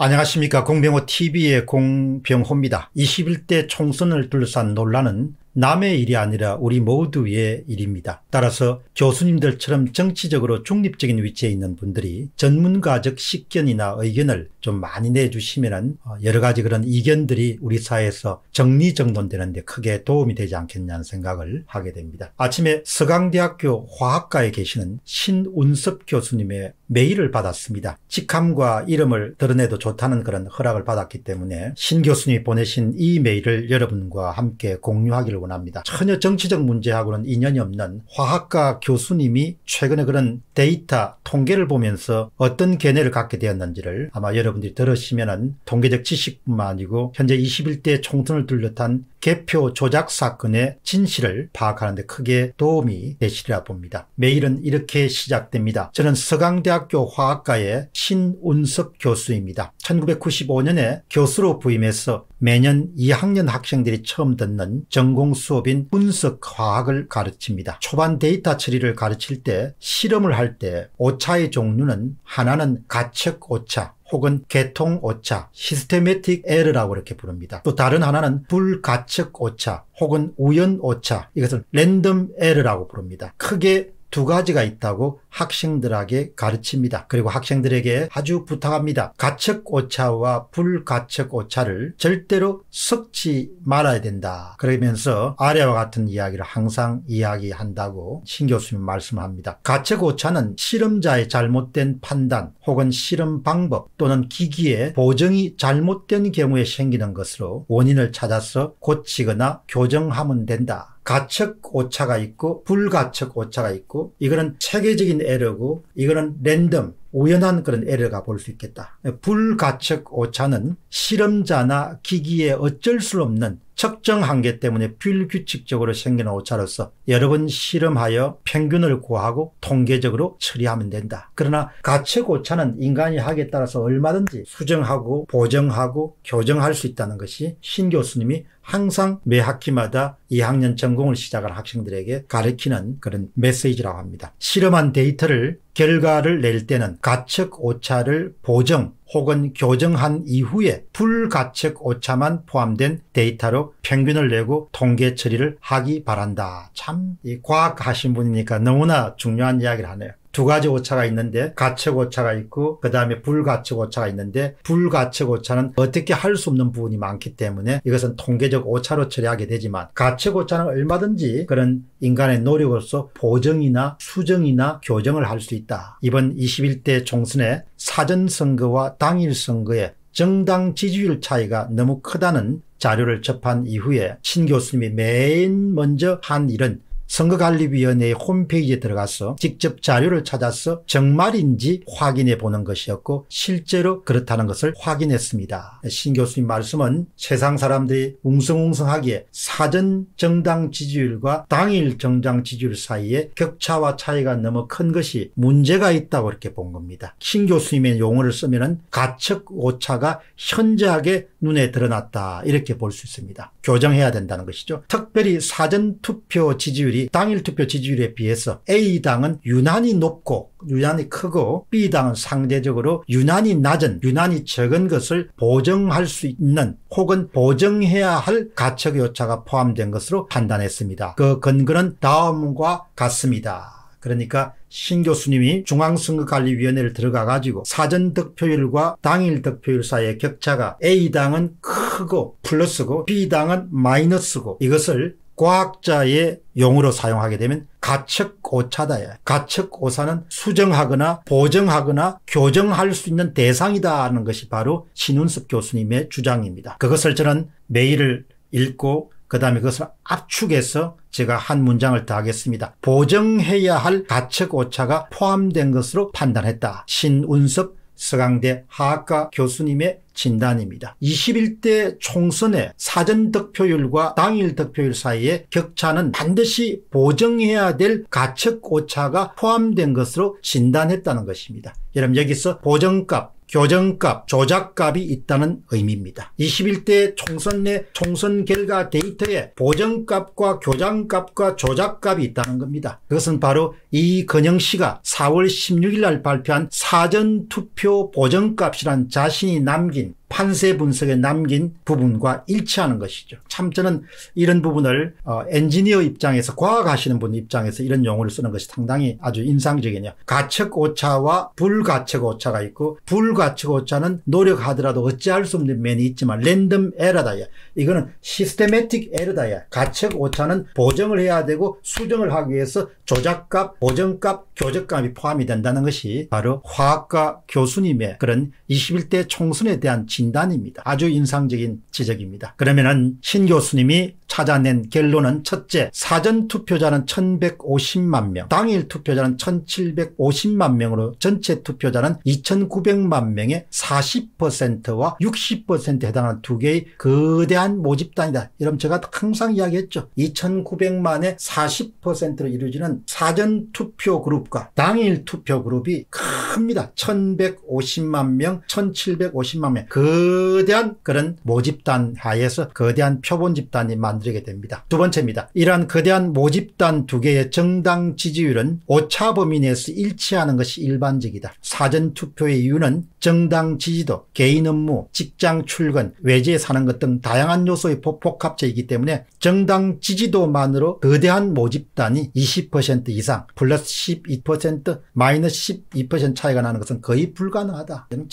안녕하십니까 공병호 tv의 공병호입니다. 21대 총선을 둘러싼 논란은 남의 일이 아니라 우리 모두의 일입니다. 따라서 교수님들처럼 정치적으로 중립적인 위치에 있는 분들이 전문가적 식견이나 의견을 좀 많이 내주시면 어, 여러 가지 그런 이견들이 우리 사회에서 정리정돈되는 데 크게 도움이 되지 않겠냐는 생각을 하게 됩니다. 아침에 서강대학교 화학과에 계시는 신운섭 교수님의 메일을 받았습니다. 직함과 이름을 드러내도 좋다는 그런 허락을 받았기 때문에 신 교수님이 보내신 이 메일을 여러분과 함께 공유하기를 원합니다. 전혀 정치적 문제하고는 인연이 없는 화학과 교수님이 최근에 그런 데이터 통계를 보면서 어떤 견해를 갖게 되었는지를 아마 여러분들이 들으시면은 통계적 지식뿐만 아니고 현재 21대 총선을 둘러탄 개표 조작 사건의 진실을 파악하는 데 크게 도움이 되시리라 봅니다. 매일은 이렇게 시작됩니다. 저는 서강대학교 화학과의 신운석 교수입니다. 1995년에 교수로 부임해서 매년 2학년 학생들이 처음 듣는 전공 수업인 분석화학을 가르칩니다. 초반 데이터 처리를 가르칠 때 실험을 할 때 오차의 종류는 하나는 가측 오차, 혹은 개통 오차, 시스테메틱 에러라고 이렇게 부릅니다. 또 다른 하나는 불가측 오차 혹은 우연 오차, 이것을 랜덤 에러라고 부릅니다. 크게 두 가지가 있다고 학생들에게 가르칩니다. 그리고 학생들에게 아주 부탁합니다. 가측 오차와 불가측 오차를 절대로 섞지 말아야 된다. 그러면서 아래와 같은 이야기를 항상 이야기한다고 신 교수님 말씀합니다. 가측 오차는 실험자의 잘못된 판단 혹은 실험 방법 또는 기기의 보정이 잘못된 경우에 생기는 것으로 원인을 찾아서 고치거나 교정하면 된다. 가측 오차가 있고 불가측 오차가 있고 이거는 체계적인 에러고 이거는 랜덤 우연한 그런 에러가 볼 수 있겠다. 불가측 오차는 실험자나 기기에 어쩔 수 없는 적정 한계 때문에 불규칙적으로 생기는 오차로서 여러 번 실험하여 평균을 구하고 통계적으로 처리하면 된다. 그러나 가책 오차는 인간이 하기에 따라서 얼마든지 수정하고 보정하고 교정할 수 있다는 것이 신 교수님이 항상 매 학기마다 2학년 전공을 시작한 학생들에게 가르치는 그런 메시지라고 합니다. 실험한 데이터를 결과를 낼 때는 가측 오차를 보정 혹은 교정한 이후에 불가측 오차만 포함된 데이터로 평균을 내고 통계 처리를 하기 바란다. 참 이 과학 하신 분이니까 너무나 중요한 이야기를 하네요. 두 가지 오차가 있는데 가책 오차가 있고 그 다음에 불가책 오차가 있는데 불가책 오차는 어떻게 할 수 없는 부분이 많기 때문에 이것은 통계적 오차로 처리하게 되지만 가책 오차는 얼마든지 그런 인간의 노력으로서 보정이나 수정이나 교정을 할 수 있다. 이번 21대 총선의 사전선거와 당일선거의 정당 지지율 차이가 너무 크다는 자료를 접한 이후에 신 교수님이 맨 먼저 한 일은 선거관리위원회의 홈페이지에 들어가서 직접 자료를 찾아서 정말인지 확인해 보는 것이었고 실제로 그렇다는 것을 확인했습니다. 신 교수님 말씀은 세상 사람들이 웅성웅성하게 사전 정당 지지율과 당일 정당 지지율 사이에 격차와 차이가 너무 큰 것이 문제가 있다고 이렇게 본 겁니다. 신 교수님의 용어를 쓰면은 가측 오차가 현저하게 눈에 드러났다 이렇게 볼 수 있습니다. 교정해야 된다는 것이죠. 특별히 사전 투표 지지율이 지지율이 당일 투표 지지율에 비해서 A당은 유난히 높고 유난히 크고 B당은 상대적으로 유난히 낮은 유난히 적은 것을 보정할 수 있는 혹은 보정해야 할 가척 요차가 포함된 것으로 판단했습니다. 그 근거는 다음과 같습니다. 그러니까 신 교수님이 중앙선거관리위원회를 들어가 가지고 사전 득표율과 당일 득표율 사이의 격차가 A당은 크고 플러스고 B당은 마이너스고 이것을 과학자의 용어로 사용하게 되면 가측 오차다야. 가측 오사는 수정하거나 보정하거나 교정할 수 있는 대상이다 하는 것이 바로 신운섭 교수님의 주장입니다. 그것을 저는 메일을 읽고 그 다음에 그것을 압축해서 제가 한 문장을 더 하겠습니다. 보정해야 할가측 오차가 포함된 것으로 판단했다. 신운섭 서강대 하학과 교수님의 진단입니다. 21대 총선의 사전 득표율과 당일 득표율 사이의 격차는 반드시 보정해야 될 가측 오차가 포함된 것으로 진단했다는 것입니다. 여러분 여기서 보정값 교정값, 조작값이 있다는 의미입니다. 21대 총선 내 총선 결과 데이터에 보정값과 교정값과 조작값이 있다는 겁니다. 그것은 바로 이건영 씨가 4월 16일 날 발표한 사전투표 보정값이란 자신이 남긴 판세 분석에 남긴 부분과 일치하는 것이죠. 참 저는 이런 부분을 어, 엔지니어 입장에서 과학 하시는 분 입장에서 이런 용어를 쓰는 것이 상당히 아주 인상적이네요. 가측 오차와 불가측 오차가 있고 불가측 오차는 노력하더라도 어찌할 수 없는 면이 있지만 랜덤 에러다. 이거는 시스테매틱 에러다. 가측 오차는 보정을 해야 되고 수정을 하기 위해서 조작값, 보정값, 교적값이 포함이 된다는 것이 바로 화학과 교수님의 그런 21대 총선에 대한 진단입니다. 아주 인상적인 지적입니다. 그러면은 신 교수님이 찾아낸 결론은 첫째, 사전 투표자는 1150만 명, 당일 투표자는 1750만 명으로 전체 투표자는 2900만 명의 40%와 60%에 해당하는 두 개의 거대한 모집단이다. 이런 제가 항상 이야기했죠. 2900만의 40%로 이루어지는 사전 투표 그룹과 당일 투표 그룹이 큽니다. 1150만 명, 1750만 명. 거대한 그런 모집단 하에서 거대한 표본 집단이 만들게 됩니다. 두 번째입니다. 이러한 거대한 모집단 두 개의 정당 지지율은 오차범위내에서 일치하는 것이 일반적이다. 사전 투표의 이유는 정당 지지도, 개인 업무, 직장 출근, 외지에 사는 것 등 다양한 요소의 복합체이기 때문에 정당 지지도만으로 거대한 모집단이 20% 이상 플러스 12% 마이너스 12% 차이가 나는 것은 거의 불가능하다. 참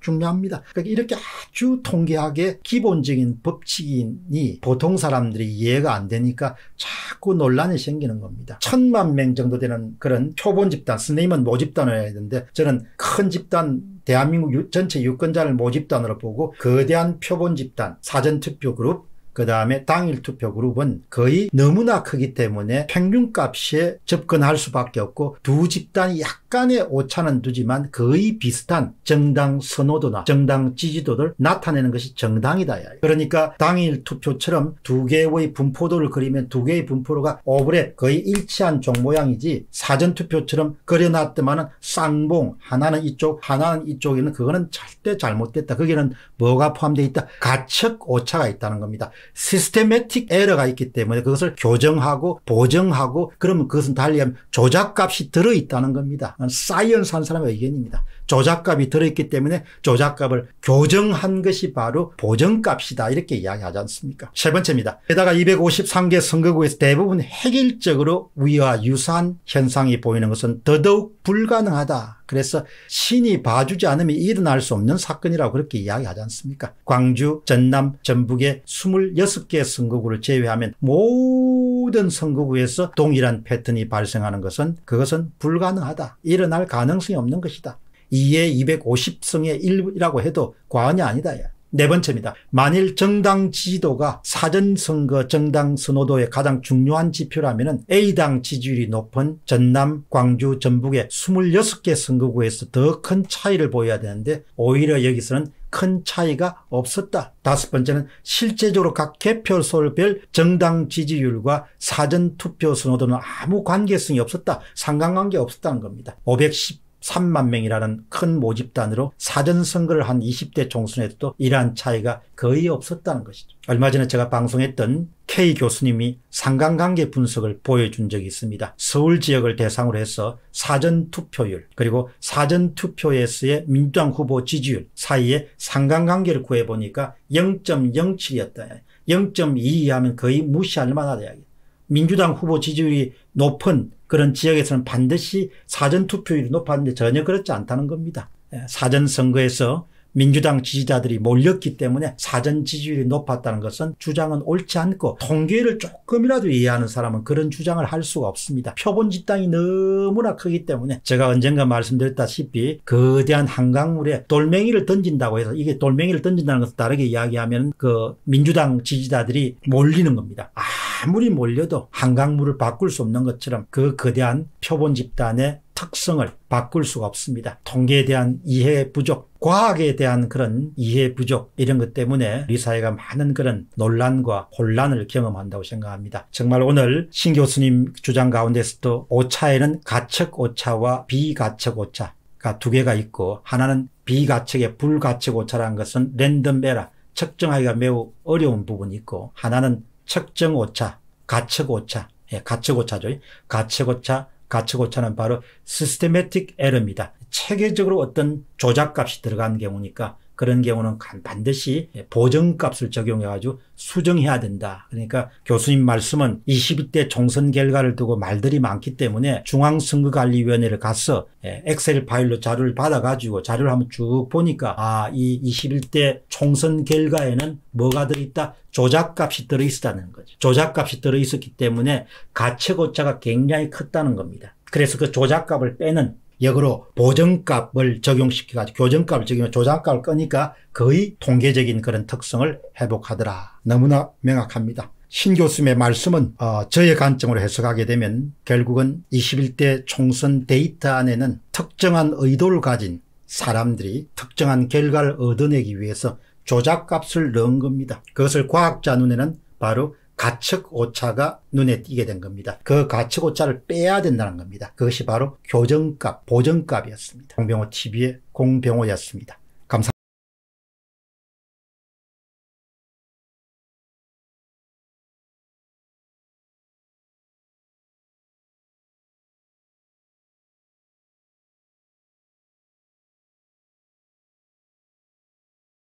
중요합니다. 그러니까 이렇게 아주 통계학의 기본적인 법칙이 보통 사람들이 이해가 안 되니까 자꾸 논란이 생기는 겁니다. 천만 명 정도 되는 그런 초본 집단, 스님은 모집단을 해야 되는데 저는 큰 집단 대한민국 전체 유권자를 모집단으로 보고 거대한 표본 집단, 사전투표 그룹, 그 다음에 당일 투표 그룹은 거의 너무나 크기 때문에 평균값에 접근할 수밖에 없고 두 집단이 약간의 오차는 두지만 거의 비슷한 정당 선호도나 정당 지지도를 나타내는 것이 정당이다. 그러니까 당일 투표처럼 두 개의 분포도를 그리면 두 개의 분포도가 오브랩 거의 일치한 종 모양이지 사전투표처럼 그려놨더만은 쌍봉 하나는 이쪽 하나는 이쪽에는 그거는 절대 잘못됐다. 거기는 뭐가 포함되어 있다. 가측 오차가 있다는 겁니다. 시스테매틱 에러가 있기 때문에 그것을 교정하고 보정하고 그러면 그것은 달리하면 조작값이 들어있다는 겁니다. 사이언스 한 사람의 의견입니다. 조작값이 들어있기 때문에 조작값을 교정한 것이 바로 보정값이다 이렇게 이야기하지 않습니까? 세 번째입니다. 게다가 253개 선거구에서 대부분 획일적으로 위와 유사한 현상이 보이는 것은 더더욱 불가능하다. 그래서 신이 봐주지 않으면 일어날 수 없는 사건이라고 그렇게 이야기하지 않습니까? 광주, 전남, 전북의 26개 선거구를 제외하면 모든 선거구에서 동일한 패턴이 발생하는 것은 그것은 불가능하다. 일어날 가능성이 없는 것이다. 2의 250성의 1이라고 해도 과언이 아니다. 네 번째입니다. 만일 정당 지지도가 사전선거 정당 선호도의 가장 중요한 지표라면 A당 지지율이 높은 전남, 광주, 전북의 26개 선거구에서 더 큰 차이를 보여야 되는데 오히려 여기서는 큰 차이가 없었다. 다섯 번째는 실제적으로 각 개표소별 정당 지지율과 사전투표 선호도는 아무 관계성이 없었다. 상관관계 없었다는 겁니다. 510 3만 명이라는 큰 모집단으로 사전선거를 한 20대 총선에도 이러한 차이가 거의 없었다는 것이죠. 얼마 전에 제가 방송했던 K 교수님이 상관관계 분석을 보여준 적이 있습니다. 서울 지역을 대상으로 해서 사전투표율 그리고 사전투표에서의 민주당 후보 지지율 사이에 상관관계를 구해보니까 0.07이었다. 0.2 이하면 거의 무시할 만하다. 민주당 후보 지지율이 높은 그런 지역에서는 반드시 사전투표율이 높았는데 전혀 그렇지 않다는 겁니다. 예, 사전선거에서 민주당 지지자들이 몰렸기 때문에 사전 지지율이 높았다는 것은 주장은 옳지 않고 통계를 조금이라도 이해하는 사람은 그런 주장을 할 수가 없습니다. 표본 집단이 너무나 크기 때문에 제가 언젠가 말씀드렸다시피 거대한 한강물에 돌멩이를 던진다고 해서 이게 돌멩이를 던진다는 것을 다르게 이야기하면 그 민주당 지지자들이 몰리는 겁니다. 아무리 몰려도 한강물을 바꿀 수 없는 것처럼 그 거대한 표본 집단의 특성을 바꿀 수가 없습니다. 통계에 대한 이해 부족, 과학에 대한 그런 이해 부족 이런 것 때문에 우리 사회가 많은 그런 논란과 혼란을 경험한다고 생각합니다. 정말 오늘 신 교수님 주장 가운데서도 오차에는 가척 오차와 비가척 오차가 두 개가 있고 하나는 비가척의 불가척 오차라는 것은 랜덤 에라 측정하기가 매우 어려운 부분이 있고 하나는 측정 오차, 가척 오차, 예, 가척 오차죠. 가척 오차, 가척 오차는 바로 시스테매틱 에러입니다. 체계적으로 어떤 조작값이 들어간 경우니까 그런 경우는 반드시 보정값을 적용해가지고 수정해야 된다. 그러니까 교수님 말씀은 22대 총선 결과를 두고 말들이 많기 때문에 중앙선거관리위원회를 가서 예, 엑셀 파일로 자료를 받아가지고 자료를 한번 쭉 보니까 아, 이 21대 총선 결과에는 뭐가 들어있다? 조작값이 들어있었다는 거죠. 조작값이 들어있었기 때문에 가채 고차가 굉장히 컸다는 겁니다. 그래서 그 조작값을 빼는 역으로 보정값을 적용시켜가지고 교정값을 적용해 조작값을 끄니까 거의 통계적인 그런 특성을 회복하더라. 너무나 명확합니다. 신 교수님의 말씀은 어, 저의 관점으로 해석하게 되면 결국은 21대 총선 데이터 안에는 특정한 의도를 가진 사람들이 특정한 결과를 얻어내기 위해서 조작값을 넣은 겁니다. 그것을 과학자 눈에는 바로 가측 오차가 눈에 띄게 된 겁니다. 그 가측 오차를 빼야 된다는 겁니다. 그것이 바로 교정값, 보정값이었습니다. 공병호 TV의 공병호였습니다.